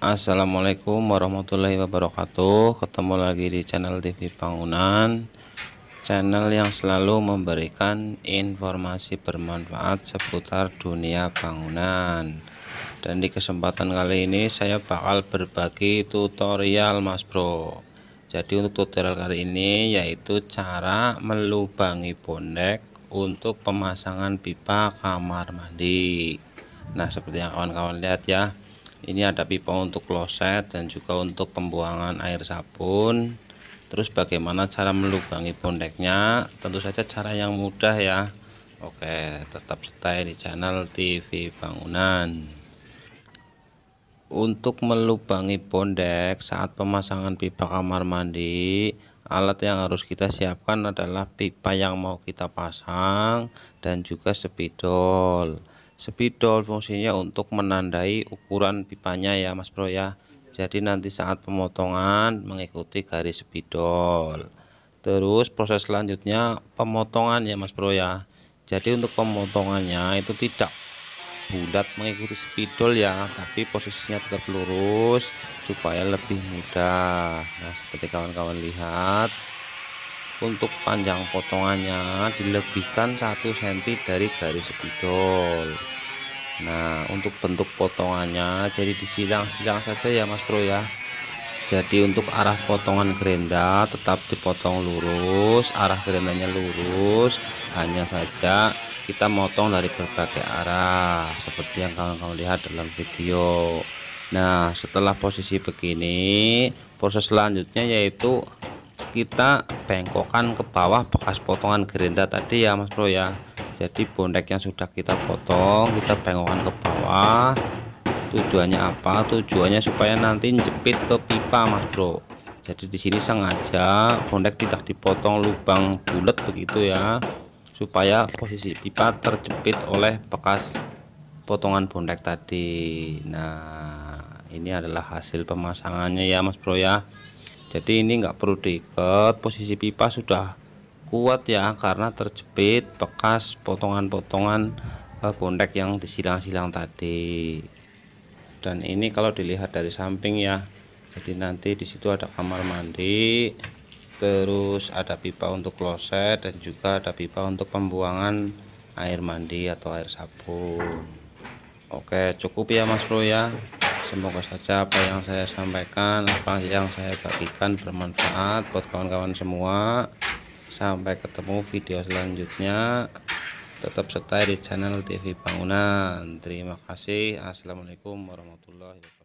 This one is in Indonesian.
Assalamualaikum warahmatullahi wabarakatuh ketemu lagi di channel TV Bangunan channel yang selalu memberikan informasi bermanfaat seputar dunia bangunan dan di kesempatan kali ini saya bakal berbagi tutorial mas bro jadi untuk tutorial kali ini yaitu cara melubangi bonek untuk pemasangan pipa kamar mandi nah seperti yang kawan-kawan lihat ya ini ada pipa untuk kloset dan juga untuk pembuangan air sabun terus bagaimana cara melubangi bondeknya tentu saja cara yang mudah ya Oke tetap stay di channel TV bangunan untuk melubangi bondek saat pemasangan pipa kamar mandi alat yang harus kita siapkan adalah pipa yang mau kita pasang dan juga spidol spidol fungsinya untuk menandai ukuran pipanya ya mas bro ya jadi nanti saat pemotongan mengikuti garis spidol terus proses selanjutnya pemotongan ya mas bro ya jadi untuk pemotongannya itu tidak bulat mengikuti spidol ya tapi posisinya tetap lurus supaya lebih mudah nah seperti kawan-kawan lihat untuk panjang potongannya dilebihkan 1 cm dari garis spidol nah untuk bentuk potongannya jadi disilang-silang saja ya mas bro ya jadi untuk arah potongan gerenda tetap dipotong lurus arah gerendanya lurus hanya saja kita motong dari berbagai arah seperti yang kawan-kawan lihat dalam video nah setelah posisi begini proses selanjutnya yaitu kita bengkokkan ke bawah bekas potongan gerinda tadi ya Mas Bro ya jadi bondek yang sudah kita potong kita bengkokkan ke bawah tujuannya apa tujuannya supaya nanti jepit ke pipa Mas Bro jadi di sini sengaja bondek tidak dipotong lubang bulat begitu ya supaya posisi pipa terjepit oleh bekas potongan bondek tadi nah ini adalah hasil pemasangannya ya Mas Bro ya jadi ini nggak perlu diikat posisi pipa sudah kuat ya karena terjepit bekas potongan-potongan kontak eh, yang disilang-silang tadi dan ini kalau dilihat dari samping ya jadi nanti disitu ada kamar mandi terus ada pipa untuk kloset dan juga ada pipa untuk pembuangan air mandi atau air sabun oke cukup ya mas bro ya semoga saja apa yang saya sampaikan apa yang saya bagikan bermanfaat buat kawan-kawan semua sampai ketemu video selanjutnya tetap stay di channel TV Bangunan terima kasih Assalamualaikum warahmatullahi wabarakatuh